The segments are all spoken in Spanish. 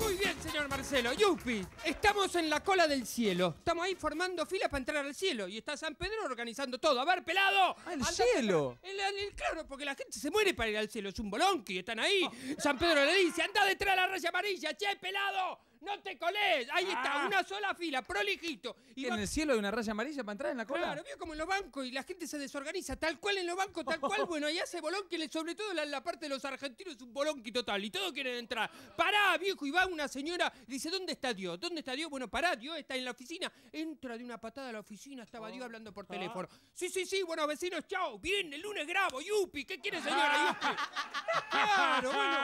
Muy bien, señor Marcelo. Yupi, estamos en la cola del cielo. Estamos ahí formando filas para entrar al cielo. Y está San Pedro organizando todo. A ver, pelado. ¿Al ah, cielo? claro, porque la gente se muere para ir al cielo. Es un que están ahí. Oh. San Pedro le dice, anda detrás de la raya amarilla. Che, pelado no te colés. Ahí está, ah. una sola fila, prolijito. Y ¿En el cielo hay una raya amarilla para entrar en la cola? Claro, vio como en los bancos y la gente se desorganiza, tal cual en los bancos, tal cual, bueno, y hace bolón que sobre todo la, la parte de los argentinos es un bolonqui total y todos quieren entrar. Pará, viejo, y va una señora, dice, ¿dónde está Dios? ¿Dónde está Dios? Bueno, pará, Dios está en la oficina. Entra de una patada a la oficina, estaba Dios ah. hablando por teléfono. Sí, sí, sí, bueno, vecinos, chao, bien, el lunes grabo, yupi, ¿qué quiere señora? Yupi? Claro, bueno.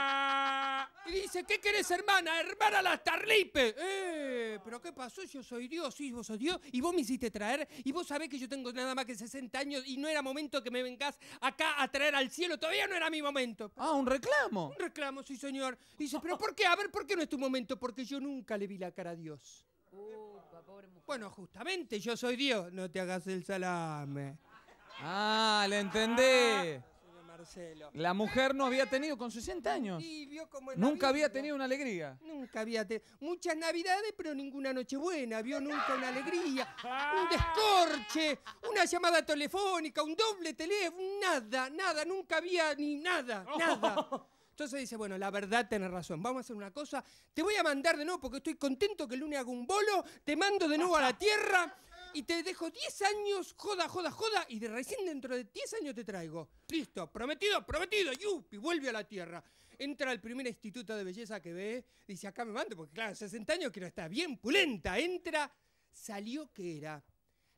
Y dice, ¿qué querés, hermana? ¡Hermana la tarlipe! ¡Eh! ¿Pero qué pasó? Yo soy Dios, sí, vos sos Dios. Y vos me hiciste traer. Y vos sabés que yo tengo nada más que 60 años y no era momento que me vengas acá a traer al cielo. Todavía no era mi momento. Ah, un reclamo. Un reclamo, sí, señor. dice, ¿pero por qué? A ver, ¿por qué no es tu momento? Porque yo nunca le vi la cara a Dios. pobre Bueno, justamente yo soy Dios. No te hagas el salame. Ah, le entendí. La mujer no había tenido con 60 años. Nunca había tenido una alegría. Nunca había tenido. Muchas navidades, pero ninguna buena, Vio nunca una alegría. Un descorche, una llamada telefónica, un doble teléfono, nada, nada. Nunca había ni nada, oh. nada. Entonces dice, bueno, la verdad tenés razón, vamos a hacer una cosa, te voy a mandar de nuevo porque estoy contento que el lunes haga un bolo, te mando de nuevo a la tierra, y te dejo 10 años, joda, joda, joda, y de recién dentro de 10 años te traigo. Listo, prometido, prometido, yupi, vuelve a la tierra. Entra al primer instituto de belleza que ve, dice, acá me mando, porque claro, 60 años que no está bien pulenta. Entra, salió que era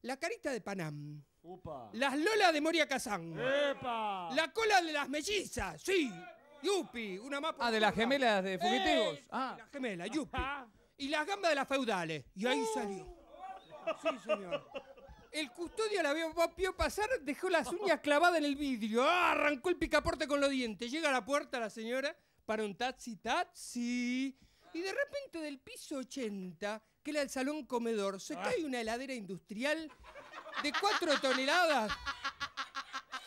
la carita de Panam. Upa. Las lolas de Moria Kazan, Epa. La cola de las mellizas, sí. Yupi, una mapa. Ah, de las gemelas de fugitivos. ah. gemela, yupi. Y las gambas de las feudales. Y ahí uh. salió. Sí, señor. El custodio la vio, pasar, dejó las uñas clavadas en el vidrio. Ah, arrancó el picaporte con los dientes. Llega a la puerta la señora para un taxi, taxi. Y de repente del piso 80, que era el salón comedor, se ah. cae una heladera industrial de 4 toneladas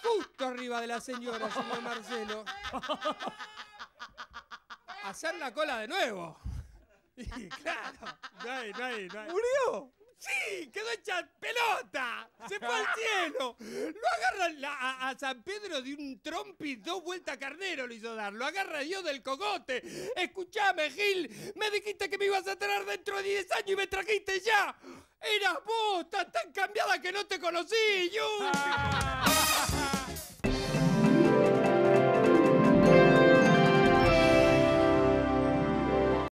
justo arriba de la señora, señor Marcelo. Hacer la cola de nuevo. Y claro. ¿Murió? ¡Sí! ¡Quedó hecha pelota! ¡Se fue al cielo! Lo agarra a, San Pedro de un trompi, dos vueltas carnero lo hizo dar. Lo agarra Dios del cogote. Escuchame, Gil. Me dijiste que me ibas a traer dentro de 10 años y me trajiste ya. Eras vos, tan, cambiada que no te conocí, yo.